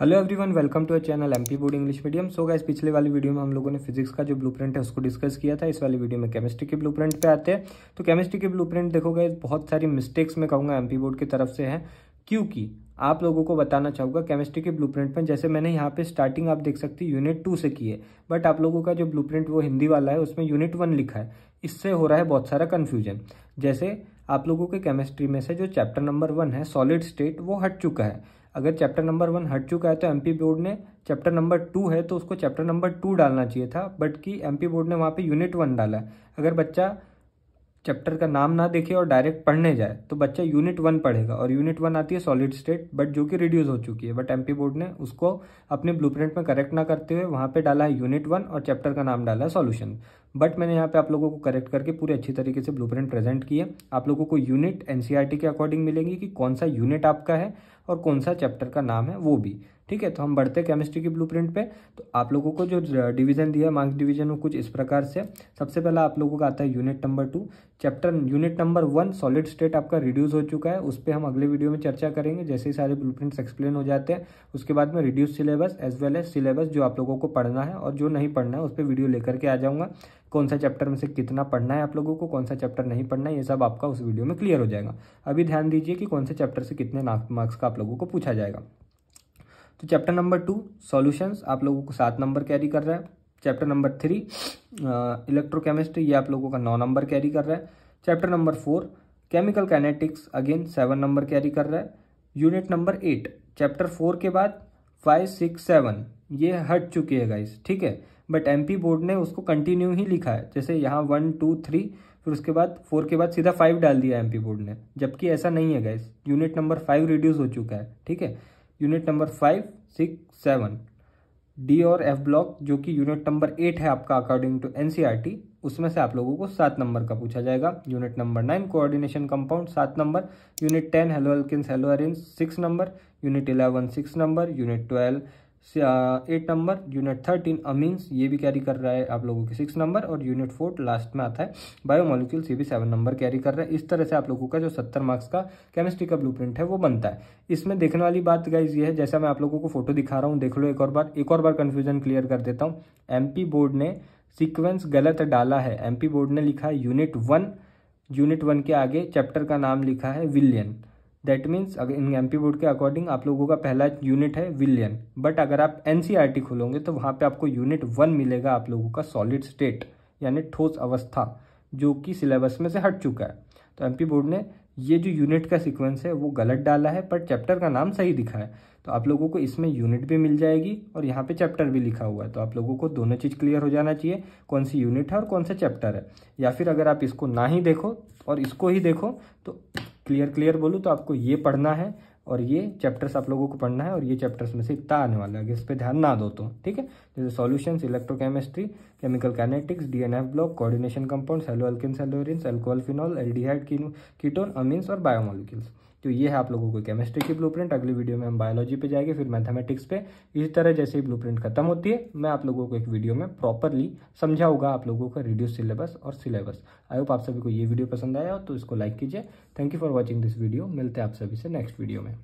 hello everyone welcome to our channel MP board English medium so guys पिछले वाली video में हम लोगों ने फिजिक्स का जो ब्लूप्रिंट है उसको डिस्कस किया था इस वाली वीडियो में केमिस्ट्री के ब्लूप्रिंट पे आते हैं तो केमिस्ट्री के ब्लूप्रिंट देखो गए बहुत सारी मिस्टेक्स मैं कहूँगा एम बोर्ड की तरफ से है क्योंकि आप लोगों को बताना चाहूँगा केमिस्ट्री के ब्लू में जैसे मैंने यहाँ पे स्टार्टिंग आप देख सकती यूनिट टू से की है बट आप लोगों का जो ब्लू वो हिंदी वाला है उसमें यूनिट वन लिखा है इससे हो रहा है बहुत सारा कन्फ्यूजन जैसे आप लोगों के केमिस्ट्री में से जो चैप्टर नंबर वन है सॉलिड स्टेट वो हट चुका है अगर चैप्टर नंबर वन हट चुका है तो एमपी बोर्ड ने चैप्टर नंबर टू है तो उसको चैप्टर नंबर टू डालना चाहिए था बट कि एमपी बोर्ड ने वहाँ पे यूनिट वन डाला है अगर बच्चा चैप्टर का नाम ना देखे और डायरेक्ट पढ़ने जाए तो बच्चा यूनिट वन पढ़ेगा और यूनिट वन आती है सॉलिड स्टेट बट जो कि रिड्यूस हो चुकी है बट एम बोर्ड ने उसको अपने ब्लू में करेक्ट ना करते हुए वहाँ पर डाला है यूनिट वन और चैप्टर का नाम डाला है सोल्यूशन बट मैंने यहाँ पे आप लोगों को करेक्ट करके पूरे अच्छी तरीके से प्रिंट प्रेजेंट किए आप लोगों को यूनिट एनसीईआरटी e के अकॉर्डिंग मिलेंगी कि कौन सा यूनिट आपका है और कौन सा चैप्टर का नाम है वो भी ठीक है तो हम बढ़ते केमिस्ट्री की ब्लू पे तो आप लोगों को जो डिवीजन दिया मार्क्स डिवीजन वो कुछ इस प्रकार से सबसे पहला आप लोगों का आता है unit number two chapter unit number one solid state आपका रिड्यूस हो चुका है उस पर हम अगले वीडियो में चर्चा करेंगे जैसे ही सारे ब्लू एक्सप्लेन हो जाते हैं उसके बाद में reduce syllabus as well as syllabus जो आप लोगों को पढ़ना है और जो नहीं पढ़ना है उस पर वीडियो लेकर के आ जाऊँगा कौन सा चैप्टर में से कितना पढ़ना है आप लोगों को कौन सा चैप्टर नहीं पढ़ना है ये सब आपका उस वीडियो में क्लियर हो जाएगा अभी ध्यान दीजिए कि कौन से चैप्टर से कितने मार्क्स का आप लोगों को पूछा जाएगा तो चैप्टर नंबर टू सॉल्यूशंस आप लोगों को सात नंबर कैरी कर रहा है चैप्टर नंबर थ्री इलेक्ट्रोकेमिस्ट्री ये आप लोगों का नौ नंबर कैरी कर रहा है chapter number four chemical kinetics again seven number carry कर रहा है unit number eight chapter four के बाद फाइव सिक्स सेवन ये हट चुकी है गाइस ठीक है बट एमपी बोर्ड ने उसको कंटिन्यू ही लिखा है जैसे यहाँ वन टू थ्री फिर उसके बाद फोर के बाद सीधा फाइव डाल दिया एमपी बोर्ड ने जबकि ऐसा नहीं है guys unit number five reduce हो चुका है ठीक है unit number five six seven d और एफ ब्लॉक जो कि यूनिट नंबर एट है आपका अकॉर्डिंग टू टी उसमें से आप लोगों को सात नंबर का पूछा जाएगा unit number nine coordination compound सात number unit ten haloalkane haloarene six number unit eleven six number unit twelve eight number unit thirteen amines ये भी कैरी कर रहा है आप लोगों के सिक्स नंबर और यूनिट फोर लास्ट में आता है बायोमोलिक्यूल्स ये भी सेवन नंबर कैरी कर रहा है इस तरह से आप लोगों का जो सत्तर मार्क्स का केमिस्ट्री का ब्लू है वो बनता है इसमें देखने वाली बात गाइज ये है जैसा मैं आप लोगों को फोटो दिखा रहा हूँ देख लो एक और बार एक और बार कन्फ्यूजन क्लियर कर देता हूँ एम बोर्ड ने सिक्वेंस गलत डाला है एम बोर्ड ने लिखा है यूनिट वन यूनिट वन के आगे चैप्टर का नाम लिखा है विलियन दैट मीन्स अगर इन एम बोर्ड के अकॉर्डिंग आप लोगों का पहला यूनिट है विलियन बट अगर आप एन e खोलोगे तो वहाँ पर आपको यूनिट वन मिलेगा आप लोगों का सॉलिड स्टेट यानी ठोस अवस्था जो कि सिलेबस में से हट चुका है तो एम बोर्ड ने ये जो यूनिट का सिक्वेंस है वो गलत डाला है पर चैप्टर का नाम सही दिखा है तो आप लोगों को इसमें यूनिट भी मिल जाएगी और यहाँ पे चैप्टर भी लिखा हुआ है तो आप लोगों को दोनों चीज़ क्लियर हो जाना चाहिए कौन सी यूनिट है और कौन सा चैप्टर है या फिर अगर आप इसको ना ही देखो और इसको ही देखो तो क्लियर क्लियर बोलूँ तो आपको ये पढ़ना है और ये चैप्टर्स आप लोगों को पढ़ना है और ये चैप्टर्स में से इतना आने वाला है इस पर ध्यान ना दो तो ठीक है जैसे solutions electrochemistry chemical kinetics d and f block coordination compound haloalkane haloarene alcohol phenol aldehyde ketone amines और बायोमोलिक्यूल्स तो ये है आप लोगों को केमिस्ट्री की प्रिंट अगली वीडियो में हम बायोलॉजी पे जाएंगे फिर मैथमेटिक्स पे इसी तरह जैसे ही प्रिंट खत्म होती है मैं आप लोगों को एक वीडियो में प्रॉपरली समझाऊंगा आप लोगों का रिड्यूस सिलेबस और सिलेबस आई होप आप सभी को ये वीडियो पसंद आया हो तो इसको लाइक कीजिए thank you for watching this video मिलते हैं आप सभी से नेक्स्ट वीडियो में